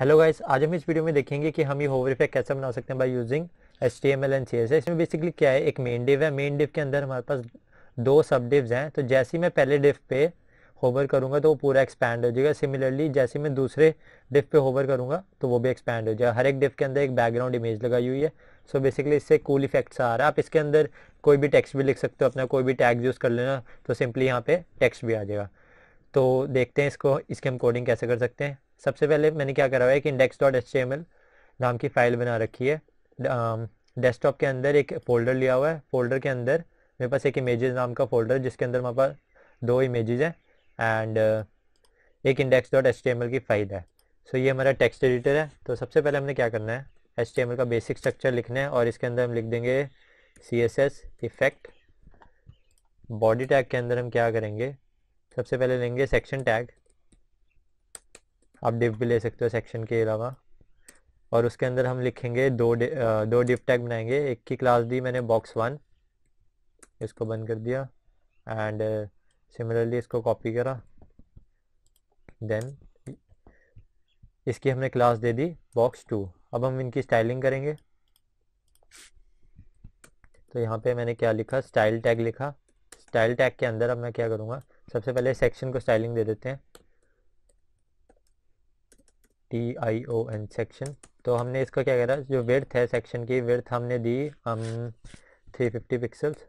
Hello guys आज हम इस वीडियो में देखेंगे कि हम ये होवर इफेक्ट कैसे बना सकते हैं by using S T M L N C S इसमें बेसिकली क्या है एक मेन डिव है मेन डिव के अंदर हमारे पास दो सब डिव्स हैं तो जैसे ही मैं पहले डिव पे होवर करूँगा तो वो पूरा एक्सपैंड हो जाएगा सिमिलरली जैसे मैं दूसरे डिव पे होवर करूँगा तो वो भी एक्सपैंड हो जाएगा हर एक डिव के अंदर एक बैकग्राउंड इमेज लगाई हुई है सो बेसिकली इससे कूल इफेक्ट्स आ रहा है आप इसके अंदर कोई भी टेक्स्ट भी लिख सकते हो अपना कोई भी टैग यूज़ कर लेना तो सिंपली यहाँ पे टेक्स्ट भी आ जाएगा तो देखते हैं इसको इसके हम कोडिंग कैसे कर सकते हैं सबसे पहले मैंने क्या करा हुआ है कि इंडेक्स डॉट एच नाम की फ़ाइल बना रखी है डेस्कटॉप के अंदर एक फोल्डर लिया हुआ है फोल्डर के अंदर मेरे पास एक इमेजेस नाम का फोल्डर जिसके अंदर हमारे पास दो इमेजेस हैं एंड uh, एक इंडेक्स डॉट एच की फ़ाइल है सो so, ये हमारा टेक्स्ट एडिटर है तो सबसे पहले हमने क्या करना है एच का बेसिक स्ट्रक्चर लिखना है और इसके अंदर हम लिख देंगे C S S effect body tag के अंदर हम क्या करेंगे सबसे पहले लेंगे सेक्शन टैग आप डिप भी ले सकते हो सेक्शन के अलावा और उसके अंदर हम लिखेंगे दो डि, दो डिप टैग बनाएंगे एक की क्लास दी मैंने बॉक्स वन इसको बंद कर दिया एंड सिमिलरली इसको कॉपी करा देन इसकी हमने क्लास दे दी बॉक्स टू अब हम इनकी स्टाइलिंग करेंगे तो यहाँ पे मैंने क्या लिखा स्टाइल टैग लिखा स्टाइल टैग के अंदर अब मैं क्या करूँगा सबसे पहले सेक्शन को स्टाइलिंग दे देते हैं T I O N section तो हमने इसको क्या करा जो विर्थ है सेक्शन की विर्थ हमने दी हम थ्री फिफ्टी पिक्सल्स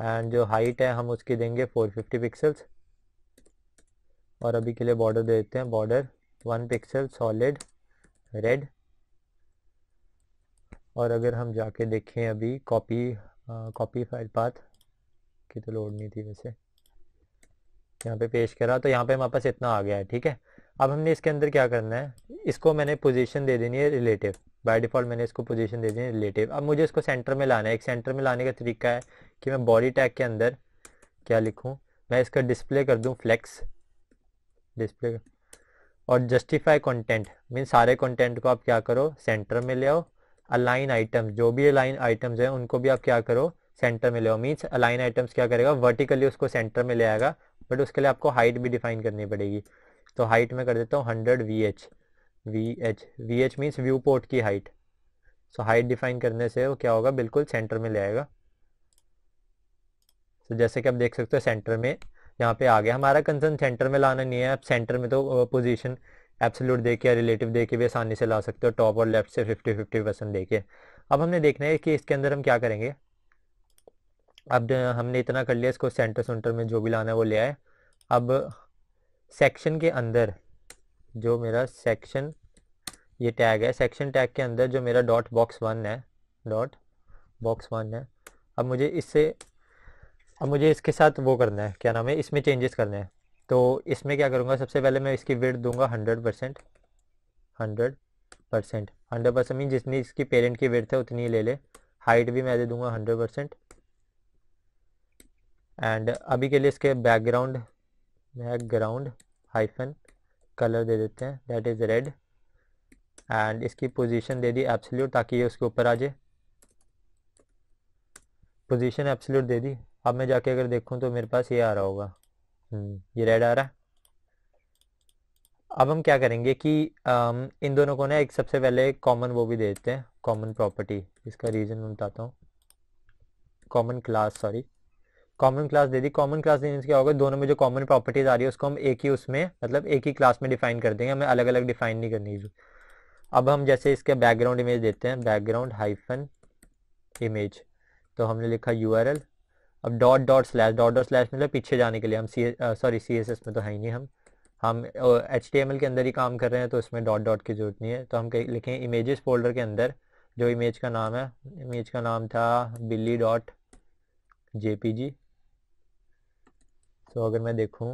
एंड जो हाइट है हम उसकी देंगे फोर फिफ्टी पिक्सल्स और अभी के लिए बॉर्डर दे देते हैं border one pixel solid red और अगर हम जाके देखें अभी कॉपी कॉपी फाइल पाथ की तो लोड नहीं थी वैसे यहाँ पे पेश करा तो यहाँ पे हमारे पास इतना आ गया है ठीक है अब हमने इसके अंदर क्या करना है इसको मैंने पोजीशन दे देनी है रिलेटिव बाय डिफ़ॉल्ट मैंने इसको पोजीशन दे देनी है रिलेटिव अब मुझे इसको सेंटर में लाना है एक सेंटर में लाने का तरीका है कि मैं बॉडी टैग के अंदर क्या लिखूँ मैं इसका डिस्प्ले कर दूँ फ्लेक्स डिस्प्ले और जस्टिफाई कॉन्टेंट मीन सारे कॉन्टेंट को आप क्या करो सेंटर में ले आओ अलाइन आइटम्स जो भी अलाइन आइटम्स हैं उनको भी आप क्या करो सेंटर में ले आओ मीन्स अलाइन आइटम्स क्या करेगा वर्टिकली उसको सेंटर में ले आएगा बट उसके लिए आपको हाइट भी डिफाइन करनी पड़ेगी तो हाइट में कर देता हूँ hundred V H V H V H means viewport की हाइट सो हाइट डिफाइन करने से वो क्या होगा बिल्कुल सेंटर में ले आएगा सो so, जैसे कि आप देख सकते हो सेंटर में यहाँ पे आ गया हमारा कंसर्न सेंटर में लाना नहीं है आप सेंटर में तो पोजीशन एब्सोल्यूट देके या रिलेटिव दे के भी आसानी से ला सकते हो टॉप और लेफ्ट से फिफ्टी फिफ्टी परसेंट दे के अब हमने देखना है कि इसके अंदर हम क्या करेंगे अब हमने इतना कर लिया इसको सेंटर सेंटर में जो भी लाना है वो ले आए अब सेक्शन के अंदर जो मेरा सेक्शन ये टैग है सेक्शन टैग के अंदर जो मेरा डॉट बॉक्स वन है डॉट बॉक्स वन है अब मुझे इससे अब मुझे इसके साथ वो करना है क्या नाम है इसमें चेंजेस करना है तो इसमें क्या करूँगा सबसे पहले मैं इसकी वेट दूंगा hundred percent hundred percent hundred percent mean जितनी इसकी पेरेंट की वेट है उतनी ही ले ले हाइट भी मैं दे दूंगा हंड्रेड परसेंट एंड अभी के लिए इसके बैकग्राउंड बैकग्राउंड हाइफन कलर दे देते हैं दैट इज़ रेड एंड इसकी पोजीशन दे दी एप्सल्यूट ताकि ये उसके ऊपर आ जाए पोजीशन एप्सल्यूट दे दी अब मैं जाके अगर देखूँ तो मेरे पास ये आ रहा होगा हम्म, ये रेड आ रहा है अब हम क्या करेंगे कि आम, इन दोनों को ना एक सबसे पहले कॉमन वो भी दे देते हैं कॉमन प्रॉपर्टी इसका रीज़न मैं बताता हूँ common class sorry common class दे दी कॉमन क्लास देने से क्या होगा दोनों में जो कॉमन प्रॉपर्टीज आ रही है उसको हम एक ही उसमें मतलब एक ही क्लास में डिफाइन कर देंगे हमें अलग अलग डिफाइन नहीं करनी है अब हम जैसे इसके बैकग्राउंड इमेज देते हैं बैकग्राउंड हाइफन इमेज तो हमने लिखा यू अब dot dot slash dot dot slash मतलब पीछे जाने के लिए हम C sorry C S S में तो है ही नहीं हम हम एच टी एम एल के अंदर ही काम कर रहे हैं तो उसमें डॉट डॉट की ज़रूरत नहीं है तो हम लिखें इमेजेस फोल्डर के अंदर जो इमेज का नाम है इमेज का नाम था बिल्ली डॉट जे पी जी सो तो अगर मैं देखूँ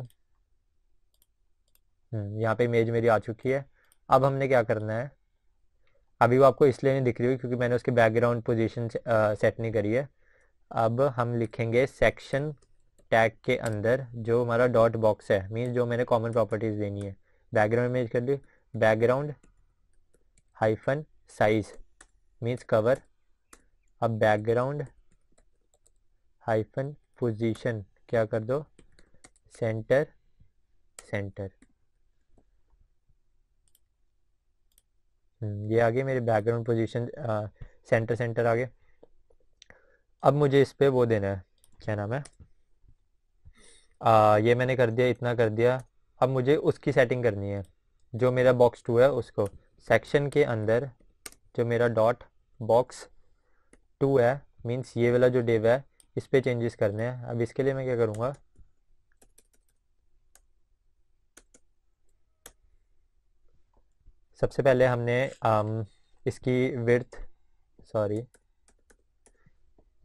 हम्म, यहाँ पे इमेज मेरी आ चुकी है अब हमने क्या करना है अभी वो आपको इसलिए नहीं दिख रही हुई क्योंकि मैंने उसके बैकग्राउंड पोजीशन सेट नहीं करी है अब हम लिखेंगे सेक्शन टैग के अंदर जो हमारा डॉट बॉक्स है मीन्स जो मैंने कॉमन प्रॉपर्टीज़ देनी है बैकग्राउंड इमेज कर ली background hyphen size means cover अब बैकग्राउंड हाइफन पोजिशन क्या कर दो सेंटर सेंटर हम्म, ये आगे मेरे बैकग्राउंड पोजीशन सेंटर सेंटर आगे अब मुझे इस पर वो देना है क्या नाम है आ, ये मैंने कर दिया इतना कर दिया अब मुझे उसकी सेटिंग करनी है जो मेरा बॉक्स टू है उसको सेक्शन के अंदर जो मेरा डॉट बॉक्स टू है मींस ये वाला जो डेव है इस पर चेंजेस करने हैं अब इसके लिए मैं क्या करूँगा सबसे पहले हमने आम, इसकी विर्थ सॉरी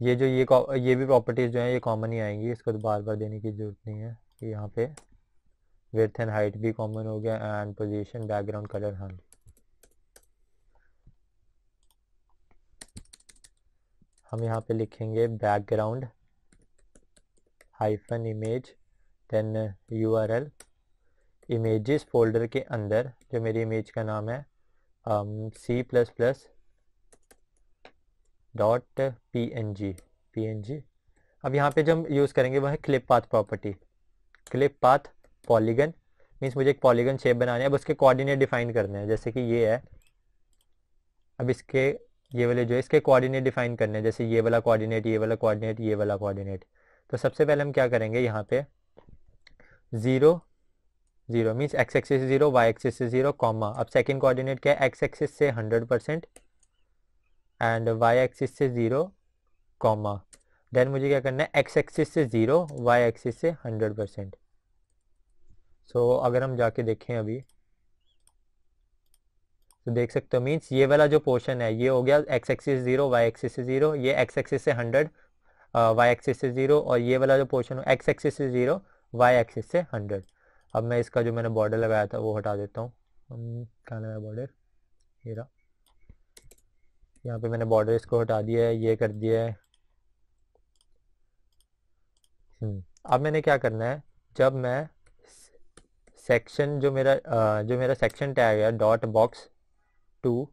ये जो ये ये भी प्रॉपर्टीज़ जो है ये कॉमन ही आएंगी इसको तो बार बार देने की ज़रूरत नहीं है यहाँ पे विर्थ एंड हाइट भी कॉमन हो गया एंड पोजीशन बैकग्राउंड कलर हाँ हम यहाँ पे लिखेंगे background hyphen image then U R L images folder के अंदर जो मेरी इमेज का नाम है C plus plus dot P N G P N G अब यहाँ पे जो हम यूज़ करेंगे वह है clip path property clip path polygon means मुझे एक पॉलीगन शेप बनाने है अब उसके कोऑर्डिनेट डिफाइन करने हैं जैसे कि ये है अब इसके ये वाले जो है इसके कोऑर्डिनेट डिफाइन करने हैं जैसे ये वाला कोऑर्डिनेट ये वाला कोऑर्डिनेट ये वाला कोऑर्डिनेट तो सबसे पहले हम क्या करेंगे यहाँ पे zero zero means X axis zero Y axis से जीरो कॉमा अब सेकेंड कोऑर्डिनेट क्या है एक्स एक्सिस से hundred percent and Y axis से जीरो कॉमा देन मुझे क्या करना है एक्स एक्सिस से जीरो वाई एक्सिस से हंड्रेड परसेंट सो अगर हम जाके देखें अभी तो देख सकते हो मीन्स ये वाला जो पोर्शन है ये हो गया X axis zero Y axis से जीरो ये एक्स एक्सिस से हंड्रेड वाई एक्सिस से जीरो और ये वाला जो पोर्शन हो एक्स एक्सिस से जीरो वाई एक्सिस से हंड्रेड अब मैं इसका जो मैंने बॉर्डर लगाया था वो हटा देता हूँ हम्म, कहा लगाया बॉर्डर हेरा यहाँ पे मैंने बॉर्डर इसको हटा दिया है ये कर दिया है हम्म, अब मैंने क्या करना है जब मैं सेक्शन जो मेरा जो मेरा सेक्शन टैग है डॉट बॉक्स टू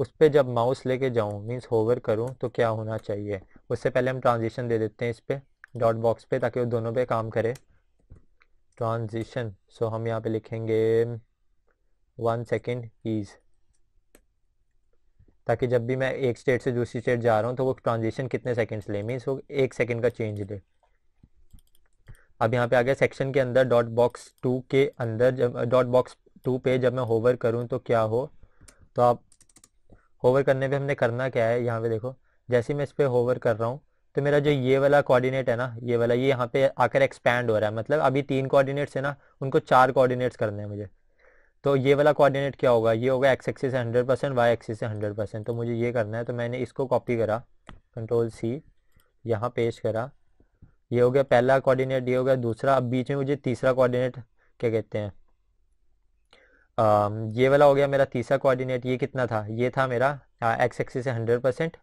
उस पर जब माउस लेके जाऊँ मीन्स होवर करूँ तो क्या होना चाहिए उससे पहले हम ट्रांजिशन दे देते हैं इस पर डॉट बॉक्स पे ताकि वो दोनों पे काम करे ट्रांजिशन सो हम यहाँ पे लिखेंगे वन सेकेंड ईज़ ताकि जब भी मैं एक स्टेट से दूसरी स्टेट जा रहा हूँ तो वो ट्रांजेक्शन कितने सेकेंड्स ले मीन्स वो एक सेकेंड का चेंज ले अब यहाँ पे आ गया सेक्शन के अंदर डॉट बॉक्स टू के अंदर जब डॉट बॉक्स टू पे जब मैं होवर करूँ तो क्या हो तो आप होवर करने पे हमने करना क्या है यहाँ पे देखो जैसे मैं इस पर होवर कर रहा हूँ तो मेरा जो ये वाला कोऑर्डिनेट है ना ये वाला ये यहाँ पे आकर एक्सपैंड हो रहा है मतलब अभी तीन कोऑर्डिनेट्स है ना उनको चार कोऑर्डिनेट्स करने हैं मुझे तो ये वाला कोऑर्डिनेट क्या होगा ये होगा एक्स एक्सिस से हंड्रेड परसेंट वाई एक्सिस से हंड्रेड परसेंट तो मुझे ये करना है तो मैंने इसको कॉपी करा कंट्रोल सी यहाँ पेश करा ये हो गया पहला कोऑर्डिनेट ये हो गया दूसरा अब बीच में मुझे तीसरा कोऑर्डिनेट क्या कहते हैं ये वाला हो गया मेरा तीसरा कोऑर्डिनेट ये कितना था ये था मेरा एक्स एक्सिस से hundred percent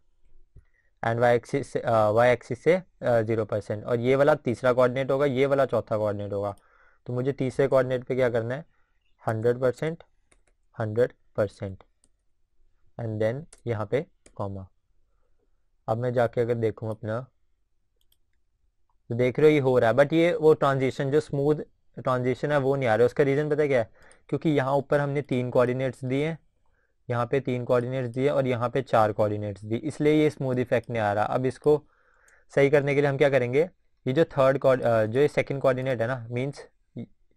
and Y axis से वाई एक्सिस से ज़ीरो परसेंट और ये वाला तीसरा कोऑर्डिनेट होगा ये वाला चौथा कोऑर्डिनेट होगा तो मुझे तीसरे कोऑर्डिनेट पे क्या करना है hundred percent hundred percent and then यहाँ पे कॉमा अब मैं जाके अगर देखूँ अपना तो देख रहे हो ये हो रहा है बट ये वो ट्रांजिशन जो स्मूथ ट्रांजिशन है वो नहीं आ रहा है उसका रीज़न पता क्या है क्योंकि यहाँ ऊपर हमने तीन कोऑर्डिनेट्स दिए हैं यहाँ पे तीन कोऑर्डिनेट्स दिए और यहाँ पे चार कोऑर्डिनेट्स दिए इसलिए ये स्मूथ इफेक्ट नहीं आ रहा अब इसको सही करने के लिए हम क्या करेंगे ये जो थर्ड जो ये सेकंड कोऑर्डिनेट है ना मींस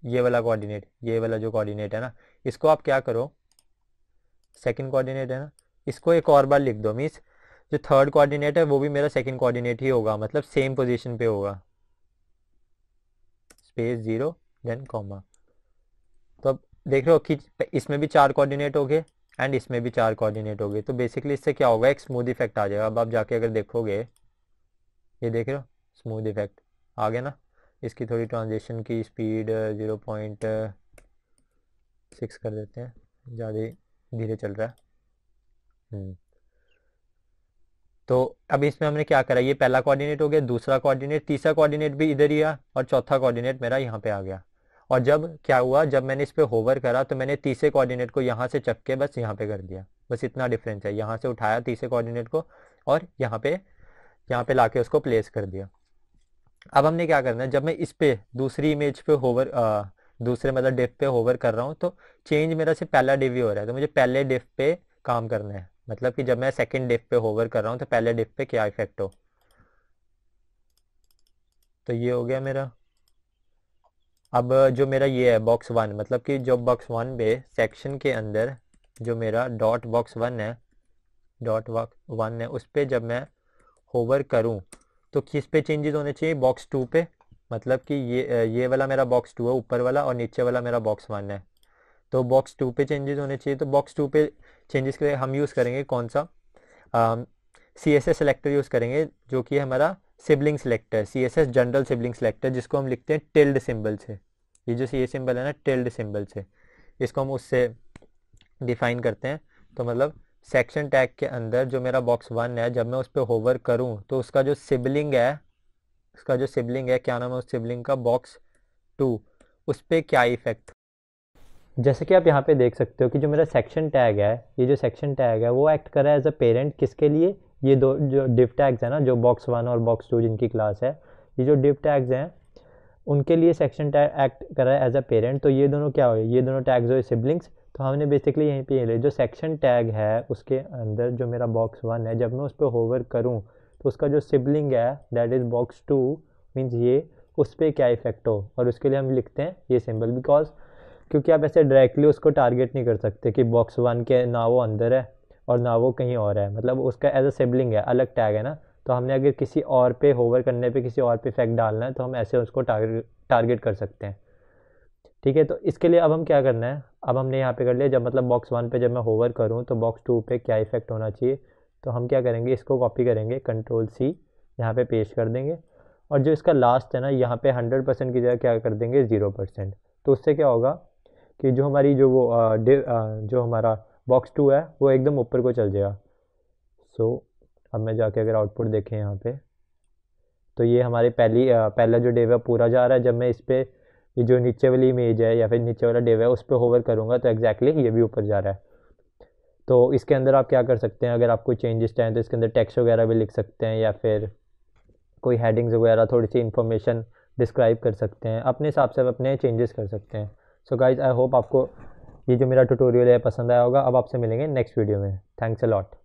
ये वाला कोऑर्डिनेट ये वाला जो कोऑर्डिनेट है ना इसको आप क्या करो सेकंड कोऑर्डिनेट है ना इसको एक और बार लिख दो मीन्स जो थर्ड कोऑर्डिनेट है वो भी मेरा सेकेंड कोऑर्डिनेट ही होगा मतलब सेम पोजिशन पे होगा स्पेस जीरो देन कॉमा तो अब देख रहे हो कि इसमें भी चार कोऑर्डिनेट हो गए एंड इसमें भी चार कोऑर्डिनेट हो गए तो बेसिकली इससे क्या होगा एक स्मूथ इफेक्ट आ जाएगा अब आप जाके अगर देखोगे ये देख रहे हो स्मूथ इफेक्ट आ गया ना इसकी थोड़ी ट्रांजेक्शन की स्पीड ज़ीरो पॉइंट सिक्स कर देते हैं ज़्यादा धीरे चल रहा है हम्म। तो अब इसमें हमने क्या करा ये पहला कोऑर्डिनेट हो गया दूसरा कोऑर्डिनेट तीसरा कोऑर्डिनेट भी इधर ही आ और चौथा कोऑर्डिनेट मेरा यहाँ पे आ गया और जब क्या हुआ जब मैंने इस पर होवर करा तो मैंने तीसरे कोऑर्डिनेट को यहाँ से चक के बस यहाँ पे कर दिया बस इतना डिफरेंस है यहाँ से उठाया तीसरे कोऑर्डिनेट को और यहाँ पे यहाँ पे लाके उसको प्लेस कर दिया अब हमने क्या करना है जब मैं इस पर दूसरी इमेज पे होवर आ, दूसरे मतलब डिफ पे होवर कर रहा हूँ तो चेंज मेरा सिर्फ पहला डिव ही हो रहा है तो मुझे पहले डिफ पे काम करना है मतलब कि जब मैं सेकेंड डिफ पे होवर कर रहा हूँ तो पहले डिफ पे क्या इफेक्ट हो तो ये हो गया मेरा अब जो मेरा ये है बॉक्स वन मतलब कि जो बॉक्स वन पे सेक्शन के अंदर जो मेरा डॉट बॉक्स वन है डॉट बॉक्स वन है उस पर जब मैं होवर करूँ तो किस पे चेंजेस होने चाहिए बॉक्स टू पे मतलब कि ये ये वाला मेरा बॉक्स टू है ऊपर वाला और नीचे वाला मेरा बॉक्स वन है तो बॉक्स टू पे चेंजेस होने चाहिए तो बॉक्स टू पे चेंजेस के लिए हम यूज़ करेंगे कौन सा C S S selector use करेंगे जो कि हमारा sibling selector C S S general sibling selector जिसको हम लिखते हैं टिल्ड सिंबल से ये जो सी ए सिंबल है ना टिल्ड सिंबल से इसको हम उससे डिफाइन करते हैं तो मतलब सेक्शन टैग के अंदर जो मेरा बॉक्स वन है जब मैं उस पर होवर करूँ तो उसका जो सिबलिंग है उसका जो सिबलिंग है क्या नाम है उस सिबलिंग का बॉक्स टू उस पर क्या इफेक्ट जैसे कि आप यहाँ पे देख सकते हो कि जो मेरा सेक्शन टैग है ये जो सेक्शन टैग है वो एक्ट कर रहा है एज अ पेरेंट किसके लिए ये दो जो डिप टैग्स हैं ना जो बॉक्स वन और बॉक्स टू जिनकी क्लास है ये जो डिप टैग्स हैं उनके लिए सेक्शन टैग एक्ट कर रहा है एज अ पेरेंट तो ये दोनों क्या हुए ये दोनों टैग्स हुए सिबलिंग्स तो हमने बेसिकली यहीं पे ले जो सेक्शन टैग है उसके अंदर जो मेरा बॉक्स वन है जब मैं उस पर होवर करूँ तो उसका जो सिबलिंग है that is box two means ये उस पर क्या इफेक्ट हो और उसके लिए हम लिखते हैं ये सिंबल बिकॉज क्योंकि आप ऐसे डायरेक्टली उसको टारगेट नहीं कर सकते कि बॉक्स वन के ना वो अंदर है और ना वो कहीं और है मतलब उसका एज अ सिबलिंग है अलग टैग है ना तो हमने अगर किसी और पे होवर करने पे किसी और पे इफेक्ट डालना है तो हम ऐसे उसको टारगेट टारगेट कर सकते हैं ठीक है तो इसके लिए अब हम क्या करना है अब हमने यहाँ पे कर लिया जब मतलब बॉक्स वन पे जब मैं होवर करूँ तो बॉक्स टू पे क्या इफेक्ट होना चाहिए तो हम क्या करेंगे इसको कॉपी करेंगे कंट्रोल सी यहाँ पे पेश कर देंगे और जो इसका लास्ट है ना यहाँ पर हंड्रेड परसेंट की जगह क्या कर देंगे ज़ीरो परसेंट तो उससे क्या होगा कि जो हमारी जो वो आ, आ, जो हमारा बॉक्स टू है वो एकदम ऊपर को चल जाएगा सो so, अब मैं जाके अगर आउटपुट देखें यहाँ पे तो ये हमारे पहली पहला जो डेव है पूरा जा रहा है जब मैं इस पर ये जो नीचे वाली इमेज है या फिर नीचे वाला डेव है उस पर होवर करूँगा तो एक्जैक्टली exactly ये भी ऊपर जा रहा है तो इसके अंदर आप क्या कर सकते हैं अगर आप कोई चेंजेस चाहें तो इसके अंदर टैक्स वगैरह भी लिख सकते हैं या फिर कोई हेडिंग्स वगैरह थोड़ी सी इन्फॉर्मेशन डिस्क्राइब कर सकते हैं अपने हिसाब से आप अपने चेंजेस कर सकते हैं सो गाइज आई होप आपको ये जो मेरा ट्यूटोरियल है पसंद आया होगा अब आपसे मिलेंगे नेक्स्ट वीडियो में थैंक्स अ लॉट